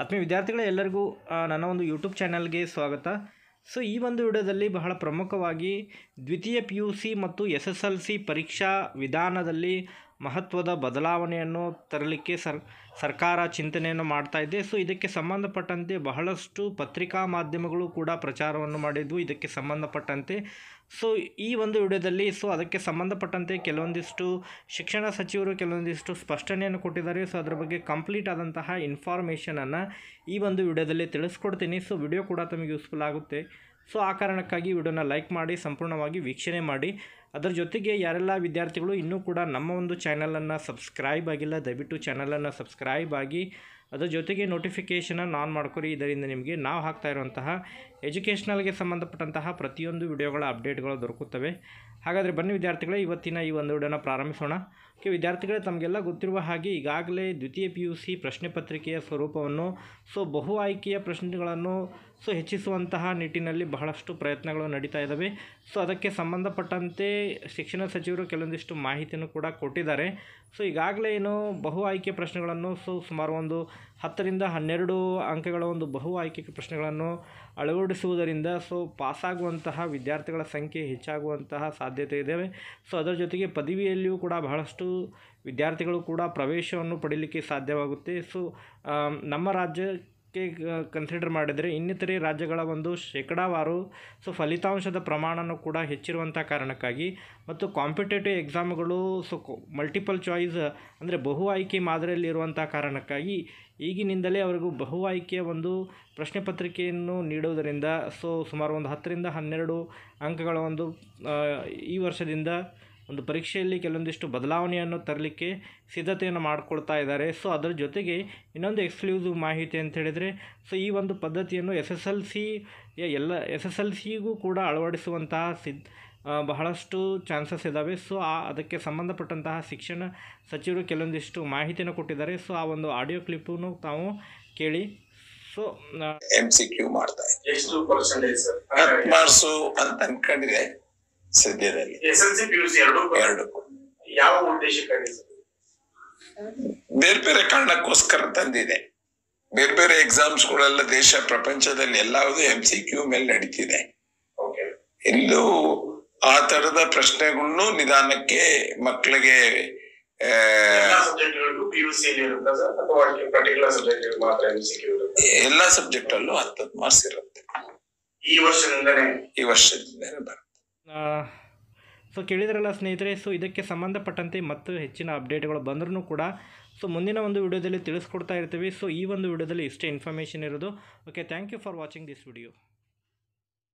ಆತ್ಮೀಯ ವಿದ್ಯಾರ್ಥಿಗಳೇ ಎಲ್ಲರಿಗೂ ನನ್ನ ಒಂದು ಯೂಟ್ಯೂಬ್ ಚಾನಲ್ಗೆ ಸ್ವಾಗತ ಸೊ ಈ ಒಂದು ವಿಡಿಯೋದಲ್ಲಿ ಬಹಳ ಪ್ರಮುಖವಾಗಿ ದ್ವಿತೀಯ ಪಿ ಯು ಸಿ ಮತ್ತು ಎಸ್ ಎಸ್ ಎಲ್ ಸಿ ಪರೀಕ್ಷಾ ವಿಧಾನದಲ್ಲಿ ಮಹತ್ವದ ಬದಲಾವಣೆಯನ್ನು ತರಲಿಕ್ಕೆ ಸರ್ ಸರ್ಕಾರ ಚಿಂತನೆಯನ್ನು ಮಾಡ್ತಾ ಇದೆ ಸೊ ಇದಕ್ಕೆ ಸಂಬಂಧಪಟ್ಟಂತೆ ಬಹಳಷ್ಟು ಪತ್ರಿಕಾ ಮಾಧ್ಯಮಗಳು ಕೂಡ ಪ್ರಚಾರವನ್ನು ಮಾಡಿದ್ವು ಇದಕ್ಕೆ ಸಂಬಂಧಪಟ್ಟಂತೆ ಸೊ ಈ ಒಂದು ವಿಡಿಯೋದಲ್ಲಿ ಸೊ ಅದಕ್ಕೆ ಸಂಬಂಧಪಟ್ಟಂತೆ ಕೆಲವೊಂದಿಷ್ಟು ಶಿಕ್ಷಣ ಸಚಿವರು ಕೆಲವೊಂದಿಷ್ಟು ಸ್ಪಷ್ಟನೆಯನ್ನು ಕೊಟ್ಟಿದ್ದಾರೆ ಸೊ ಅದರ ಬಗ್ಗೆ ಕಂಪ್ಲೀಟ್ ಆದಂತಹ ಇನ್ಫಾರ್ಮೇಷನನ್ನು ಈ ಒಂದು ವಿಡಿಯೋದಲ್ಲಿ ತಿಳಿಸ್ಕೊಡ್ತೀನಿ ಸೊ ವಿಡಿಯೋ ಕೂಡ ತಮಗೆ ಯೂಸ್ಫುಲ್ ಆಗುತ್ತೆ ಸೊ ಆ ಕಾರಣಕ್ಕಾಗಿ ವಿಡಿಯೋನ ಲೈಕ್ ಮಾಡಿ ಸಂಪೂರ್ಣವಾಗಿ ವೀಕ್ಷಣೆ ಮಾಡಿ ಅದರ ಜೊತೆಗೆ ಯಾರೆಲ್ಲ ವಿದ್ಯಾರ್ಥಿಗಳು ಇನ್ನೂ ಕೂಡ ನಮ್ಮ ಒಂದು ಚಾನಲನ್ನು ಸಬ್ಸ್ಕ್ರೈಬ್ ಆಗಿಲ್ಲ ದಯವಿಟ್ಟು ಚಾನಲನ್ನು ಸಬ್ಸ್ಕ್ರೈಬ್ ಆಗಿ ಅದರ ಜೊತೆಗೆ ನೋಟಿಫಿಕೇಷನನ್ನು ಆನ್ ಮಾಡ್ಕೊರಿ ಇದರಿಂದ ನಿಮಗೆ ನಾವು ಹಾಕ್ತಾ ಇರುವಂತಹ ಎಜುಕೇಷ್ನಲ್ಗೆ ಸಂಬಂಧಪಟ್ಟಂತಹ ಪ್ರತಿಯೊಂದು ವಿಡಿಯೋಗಳ ಅಪ್ಡೇಟ್ಗಳು ದೊರಕುತ್ತವೆ ಹಾಗಾದರೆ ಬನ್ನಿ ವಿದ್ಯಾರ್ಥಿಗಳೇ ಇವತ್ತಿನ ಈ ಒಂದು ವಿಡಿಯೋನ ಪ್ರಾರಂಭಿಸೋಣ ಓಕೆ ವಿದ್ಯಾರ್ಥಿಗಳೇ ತಮಗೆಲ್ಲ ಗೊತ್ತಿರುವ ಹಾಗೆ ಈಗಾಗಲೇ ದ್ವಿತೀಯ ಪಿ ಯು ಸಿ ಪ್ರಶ್ನೆ ಪತ್ರಿಕೆಯ ಸ್ವರೂಪವನ್ನು ಸೊ ಬಹು ಆಯ್ಕೆಯ ಪ್ರಶ್ನೆಗಳನ್ನು ಸೊ ಹೆಚ್ಚಿಸುವಂತಹ ನಿಟ್ಟಿನಲ್ಲಿ ಬಹಳಷ್ಟು ಪ್ರಯತ್ನಗಳು ನಡೀತಾ ಇದ್ದಾವೆ ಸೊ ಅದಕ್ಕೆ ಸಂಬಂಧಪಟ್ಟಂತೆ ಶಿಕ್ಷಣ ಸಚಿವರು ಕೆಲವೊಂದಿಷ್ಟು ಮಾಹಿತಿಯನ್ನು ಕೂಡ ಕೊಟ್ಟಿದ್ದಾರೆ ಸೊ ಈಗಾಗಲೇ ಏನು ಬಹು ಆಯ್ಕೆ ಪ್ರಶ್ನೆಗಳನ್ನು ಸೊ ಸುಮಾರು ಒಂದು ಹತ್ತರಿಂದ ಹನ್ನೆರಡು ಅಂಕಗಳ ಒಂದು ಬಹು ಆಯ್ಕೆ ಪ್ರಶ್ನೆಗಳನ್ನು ಅಳವಡಿಸುವುದರಿಂದ ಸೊ ಪಾಸಾಗುವಂತಹ ವಿದ್ಯಾರ್ಥಿಗಳ ಸಂಖ್ಯೆ ಹೆಚ್ಚಾಗುವಂತಹ ಸಾಧ್ಯತೆ ಇದ್ದಾವೆ ಸೊ ಅದರ ಜೊತೆಗೆ ಪದವಿಯಲ್ಲಿಯೂ ಕೂಡ ಬಹಳಷ್ಟು ವಿದ್ಯಾರ್ಥಿಗಳು ಕೂಡ ಪ್ರವೇಶವನ್ನು ಪಡೀಲಿಕ್ಕೆ ಸಾಧ್ಯವಾಗುತ್ತೆ ಸೊ ನಮ್ಮ ರಾಜ್ಯ ಕ್ಕೆ ಕನ್ಸಿಡರ್ ಮಾಡಿದರೆ ಇನ್ನಿತರೆ ರಾಜ್ಯಗಳ ಒಂದು ಶೇಕಡಾವಾರು ಸೊ ಫಲಿತಾಂಶದ ಪ್ರಮಾಣನೂ ಕೂಡ ಹೆಚ್ಚಿರುವಂಥ ಕಾರಣಕ್ಕಾಗಿ ಮತ್ತು ಕಾಂಪಿಟೇಟಿವ್ ಎಕ್ಸಾಮ್ಗಳು ಸೊ ಮಲ್ಟಿಪಲ್ ಚಾಯ್ಸ್ ಅಂದರೆ ಬಹು ಆಯ್ಕೆ ಮಾದರಿಯಲ್ಲಿರುವಂಥ ಕಾರಣಕ್ಕಾಗಿ ಈಗಿನಿಂದಲೇ ಅವರಿಗೂ ಬಹು ಆಯ್ಕೆಯ ಒಂದು ಪ್ರಶ್ನೆ ಪತ್ರಿಕೆಯನ್ನು ನೀಡುವುದರಿಂದ ಸೊ ಸುಮಾರು ಒಂದು ಹತ್ತರಿಂದ ಹನ್ನೆರಡು ಅಂಕಗಳ ಒಂದು ಈ ವರ್ಷದಿಂದ ಒಂದು ಪರೀಕ್ಷೆಯಲ್ಲಿ ಕೆಲವೊಂದಿಷ್ಟು ಬದಲಾವಣೆಯನ್ನು ತರಲಿಕ್ಕೆ ಸಿದ್ಧತೆಯನ್ನು ಮಾಡಿಕೊಳ್ತಾ ಇದ್ದಾರೆ ಸೊ ಅದರ ಜೊತೆಗೆ ಇನ್ನೊಂದು ಎಕ್ಸ್ಕ್ಲೂಸಿವ್ ಮಾಹಿತಿ ಅಂತ ಹೇಳಿದರೆ ಸೊ ಈ ಒಂದು ಪದ್ಧತಿಯನ್ನು ಎಸ್ ಎಸ್ ಎಲ್ ಸಿ ಎಲ್ಲ ಎಸ್ ಎಸ್ ಎಲ್ ಸಿಗೂ ಕೂಡ ಅಳವಡಿಸುವಂತಹ ಸಿದ್ ಬಹಳಷ್ಟು ಚಾನ್ಸಸ್ ಇದ್ದಾವೆ ಸೊ ಆ ಅದಕ್ಕೆ ಸಂಬಂಧಪಟ್ಟಂತಹ ಶಿಕ್ಷಣ ಸಚಿವರು ಕೆಲವೊಂದಿಷ್ಟು ಮಾಹಿತಿಯನ್ನು ಕೊಟ್ಟಿದ್ದಾರೆ ಸೊ ಆ ಒಂದು ಆಡಿಯೋ ಕ್ಲಿಪ್ಪನ್ನು ತಾವು ಕೇಳಿ ಸೊ ಎಮ್ ಸಿ ಕ್ಯೂ ಮಾಡ್ತಾ ಎಷ್ಟು ಮಾರ್ಕ್ಸು ಅಂತ ಅನ್ಕೊಂಡಿದೆ ಸದ್ಯದಲ್ಲಿ ಪಿಯುಸಿ ಎರಡು ಎರಡು ಯಾವ ಉದ್ದೇಶಕ್ಕಾಗಿ ಬೇರೆ ಬೇರೆ ಕಾರಣಕ್ಕೋಸ್ಕರ ತಂದಿದೆ ಬೇರೆ ಬೇರೆ ಎಕ್ಸಾಮ್ಸ್ ಗಳೆಲ್ಲ ದೇಶ ಪ್ರಪಂಚದಲ್ಲಿ ಎಲ್ಲಾವುದು ಎಂ ಸಿ ಕ್ಯೂ ಮೇಲೆ ನಡೀತಿದೆ ಇಲ್ಲೂ ಆ ತರದ ಪ್ರಶ್ನೆಗಳನ್ನು ನಿಧಾನಕ್ಕೆ ಮಕ್ಕಳಿಗೆ ಎಲ್ಲಾ ಸಬ್ಜೆಕ್ಟ್ ಅಲ್ಲೂ ಹತ್ತತ್ತು ಮಾರ್ಕ್ಸ್ ಇರುತ್ತೆ ಈ ವರ್ಷದಿಂದನೇ ಈ ವರ್ಷದಿಂದ ಬರುತ್ತೆ ಸೊ ಕೇಳಿದ್ರಲ್ಲ ಸ್ನೇಹಿತರೆ ಸೊ ಇದಕ್ಕೆ ಸಂಬಂಧಪಟ್ಟಂತೆ ಮತ್ತು ಹೆಚ್ಚಿನ ಅಪ್ಡೇಟ್ಗಳು ಬಂದರೂ ಕೂಡ ಸೊ ಮುಂದಿನ ಒಂದು ವಿಡಿಯೋದಲ್ಲಿ ತಿಳಿಸ್ಕೊಡ್ತಾ ಇರ್ತೀವಿ ಸೊ ಈ ಒಂದು ವಿಡಿಯೋದಲ್ಲಿ ಇಷ್ಟೇ ಇನ್ಫಾರ್ಮೇಷನ್ ಇರೋದು okay thank you for watching this video